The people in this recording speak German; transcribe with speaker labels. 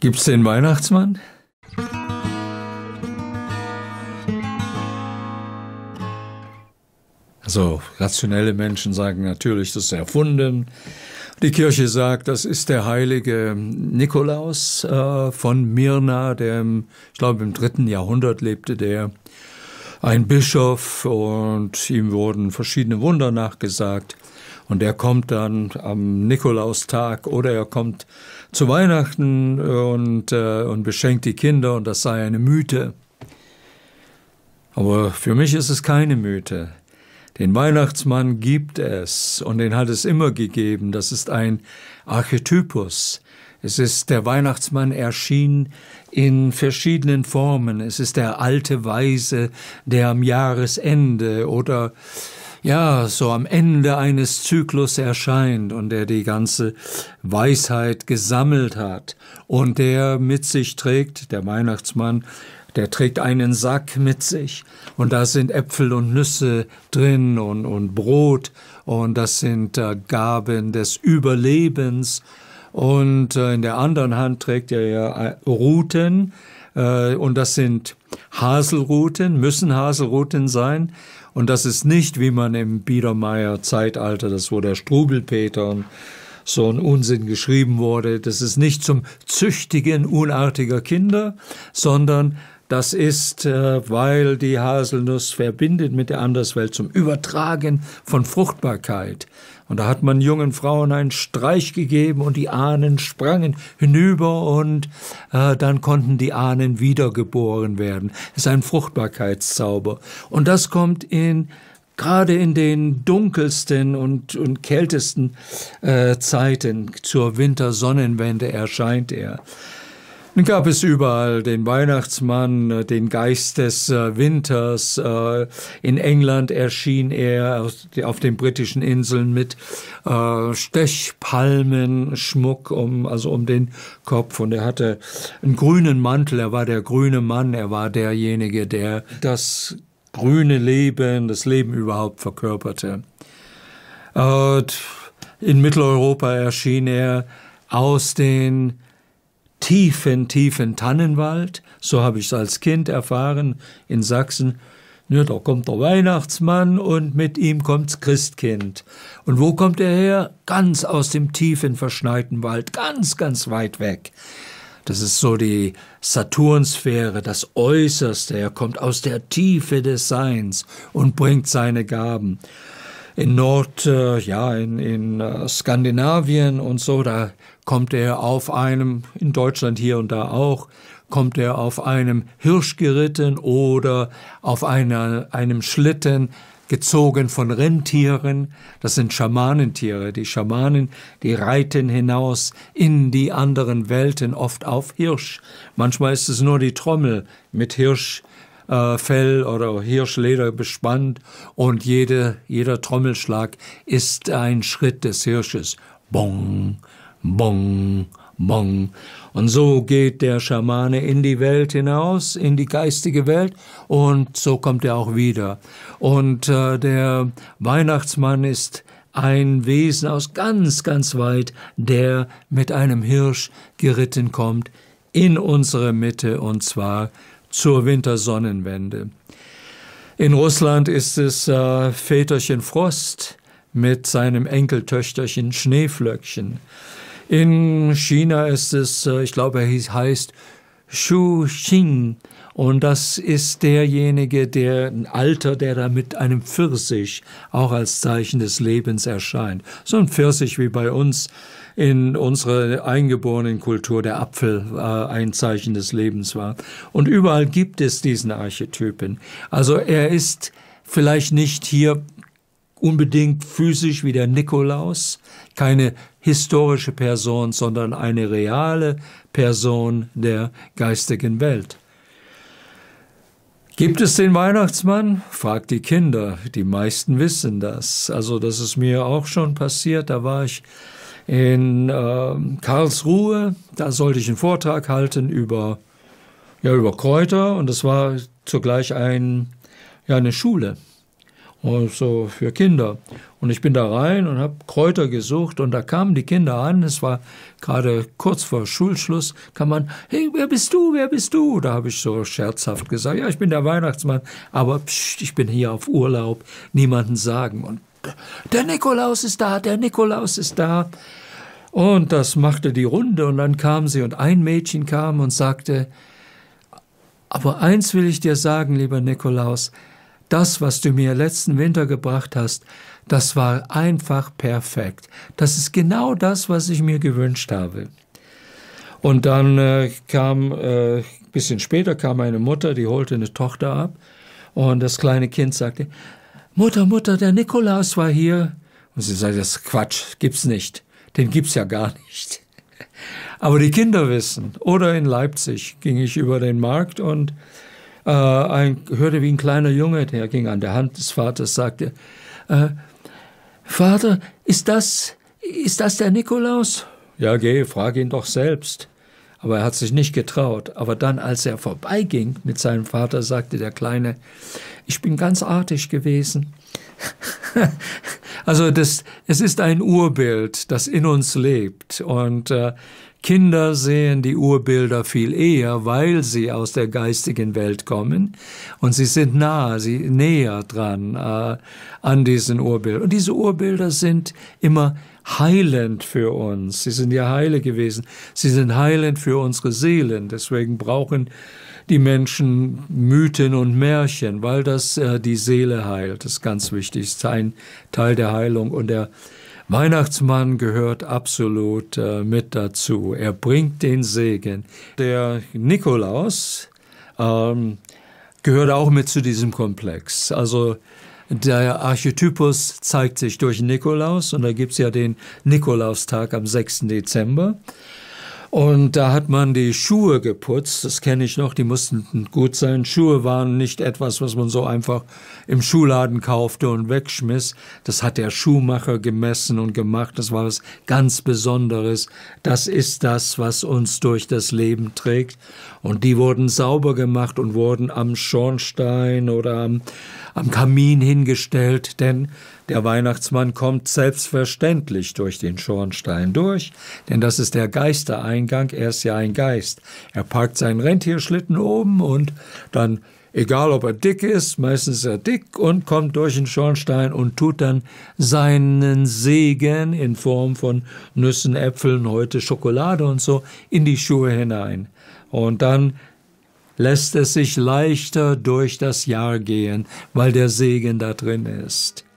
Speaker 1: Gibt's den Weihnachtsmann? Also rationelle Menschen sagen natürlich, das ist erfunden. Die Kirche sagt, das ist der heilige Nikolaus äh, von Myrna, der, im, ich glaube, im dritten Jahrhundert lebte der, ein Bischof und ihm wurden verschiedene Wunder nachgesagt. Und er kommt dann am Nikolaustag oder er kommt zu Weihnachten und, äh, und beschenkt die Kinder und das sei eine Mythe. Aber für mich ist es keine Mythe. Den Weihnachtsmann gibt es und den hat es immer gegeben. Das ist ein Archetypus. Es ist der Weihnachtsmann erschien in verschiedenen Formen. Es ist der alte Weise, der am Jahresende oder ja, so am Ende eines Zyklus erscheint und der die ganze Weisheit gesammelt hat und der mit sich trägt, der Weihnachtsmann, der trägt einen Sack mit sich und da sind Äpfel und Nüsse drin und, und Brot und das sind äh, Gaben des Überlebens und äh, in der anderen Hand trägt er ja äh, Ruten, äh, und das sind Haselruten, müssen Haselruten sein. Und das ist nicht, wie man im Biedermeier-Zeitalter, das wo der Strubelpeter und so ein Unsinn geschrieben wurde, das ist nicht zum Züchtigen unartiger Kinder, sondern das ist, äh, weil die Haselnuss verbindet mit der Anderswelt zum Übertragen von Fruchtbarkeit, und da hat man jungen Frauen einen Streich gegeben und die Ahnen sprangen hinüber und äh, dann konnten die Ahnen wiedergeboren werden. Das ist ein Fruchtbarkeitszauber. Und das kommt in gerade in den dunkelsten und, und kältesten äh, Zeiten zur Wintersonnenwende erscheint er. Dann gab es überall den Weihnachtsmann, äh, den Geist des äh, Winters. Äh, in England erschien er auf den britischen Inseln mit Stechpalmenschmuck um, also um den Kopf. Und er hatte einen grünen Mantel. Er war der grüne Mann. Er war derjenige, der das grüne Leben, das Leben überhaupt verkörperte. in Mitteleuropa erschien er aus den tiefen, tiefen Tannenwald, so habe ich es als Kind erfahren in Sachsen. Ja, da kommt der Weihnachtsmann und mit ihm kommt's Christkind. Und wo kommt er her? Ganz aus dem tiefen, verschneiten Wald, ganz, ganz weit weg. Das ist so die Saturnsphäre, das Äußerste. Er kommt aus der Tiefe des Seins und bringt seine Gaben in Nord, äh, ja, in, in äh, Skandinavien und so, da kommt er auf einem, in Deutschland hier und da auch, kommt er auf einem Hirsch geritten oder auf einer, einem Schlitten gezogen von Rentieren. Das sind Schamanentiere. Die Schamanen, die reiten hinaus in die anderen Welten, oft auf Hirsch. Manchmal ist es nur die Trommel mit Hirsch äh, Fell oder Hirschleder bespannt und jede, jeder Trommelschlag ist ein Schritt des Hirsches. Bong, bong, bong. Und so geht der Schamane in die Welt hinaus, in die geistige Welt und so kommt er auch wieder. Und äh, der Weihnachtsmann ist ein Wesen aus ganz, ganz weit, der mit einem Hirsch geritten kommt in unsere Mitte und zwar zur Wintersonnenwende. In Russland ist es äh, Väterchen Frost mit seinem Enkeltöchterchen Schneeflöckchen. In China ist es, äh, ich glaube, er hieß, heißt Shu Xing. Und das ist derjenige, der ein Alter, der da mit einem Pfirsich auch als Zeichen des Lebens erscheint. So ein Pfirsich wie bei uns in unserer eingeborenen Kultur der Apfel äh, ein Zeichen des Lebens war. Und überall gibt es diesen Archetypen. Also er ist vielleicht nicht hier unbedingt physisch wie der Nikolaus, keine historische Person, sondern eine reale Person der geistigen Welt. Gibt es den Weihnachtsmann? Fragt die Kinder. Die meisten wissen das. Also das ist mir auch schon passiert. Da war ich in äh, Karlsruhe. Da sollte ich einen Vortrag halten über, ja, über Kräuter. Und das war zugleich ein, ja, eine Schule und so also für Kinder. Und ich bin da rein und habe Kräuter gesucht und da kamen die Kinder an. Es war gerade kurz vor Schulschluss. Kann man, hey, wer bist du? Wer bist du? Da habe ich so scherzhaft gesagt, ja, ich bin der Weihnachtsmann, aber pst, ich bin hier auf Urlaub, niemanden sagen. Und der Nikolaus ist da, der Nikolaus ist da. Und das machte die Runde und dann kamen sie und ein Mädchen kam und sagte, aber eins will ich dir sagen, lieber Nikolaus, das, was du mir letzten Winter gebracht hast, das war einfach perfekt. Das ist genau das, was ich mir gewünscht habe. Und dann äh, kam, äh, bisschen später kam meine Mutter, die holte eine Tochter ab. Und das kleine Kind sagte, Mutter, Mutter, der Nikolaus war hier. Und sie sagte, das ist Quatsch, gibt's nicht. Den gibt's ja gar nicht. Aber die Kinder wissen. Oder in Leipzig ging ich über den Markt und äh, ein, hörte wie ein kleiner Junge, der ging an der Hand des Vaters, sagte, äh, Vater, ist das, ist das der Nikolaus? Ja, geh, frag ihn doch selbst. Aber er hat sich nicht getraut. Aber dann, als er vorbeiging mit seinem Vater, sagte der Kleine, ich bin ganz artig gewesen. also das, es ist ein Urbild, das in uns lebt. Und äh, Kinder sehen die Urbilder viel eher, weil sie aus der geistigen Welt kommen und sie sind nah, sie näher dran äh, an diesen Urbildern. Und diese Urbilder sind immer heilend für uns. Sie sind ja heile gewesen. Sie sind heilend für unsere Seelen. Deswegen brauchen die Menschen Mythen und Märchen, weil das äh, die Seele heilt. Das ist ganz wichtig. Das ist ein Teil der Heilung und der Weihnachtsmann gehört absolut äh, mit dazu. Er bringt den Segen. Der Nikolaus ähm, gehört auch mit zu diesem Komplex. Also der Archetypus zeigt sich durch Nikolaus und da gibt es ja den Nikolaustag am 6. Dezember. Und da hat man die Schuhe geputzt, das kenne ich noch, die mussten gut sein. Schuhe waren nicht etwas, was man so einfach im Schuhladen kaufte und wegschmiss. Das hat der Schuhmacher gemessen und gemacht, das war was ganz Besonderes. Das ist das, was uns durch das Leben trägt. Und die wurden sauber gemacht und wurden am Schornstein oder am, am Kamin hingestellt, denn der Weihnachtsmann kommt selbstverständlich durch den Schornstein durch, denn das ist der Geistereingang Eingang, er ist ja ein Geist. Er parkt seinen Rentierschlitten oben und dann, egal ob er dick ist, meistens ist er dick und kommt durch den Schornstein und tut dann seinen Segen in Form von Nüssen, Äpfeln, heute Schokolade und so in die Schuhe hinein. Und dann lässt es sich leichter durch das Jahr gehen, weil der Segen da drin ist.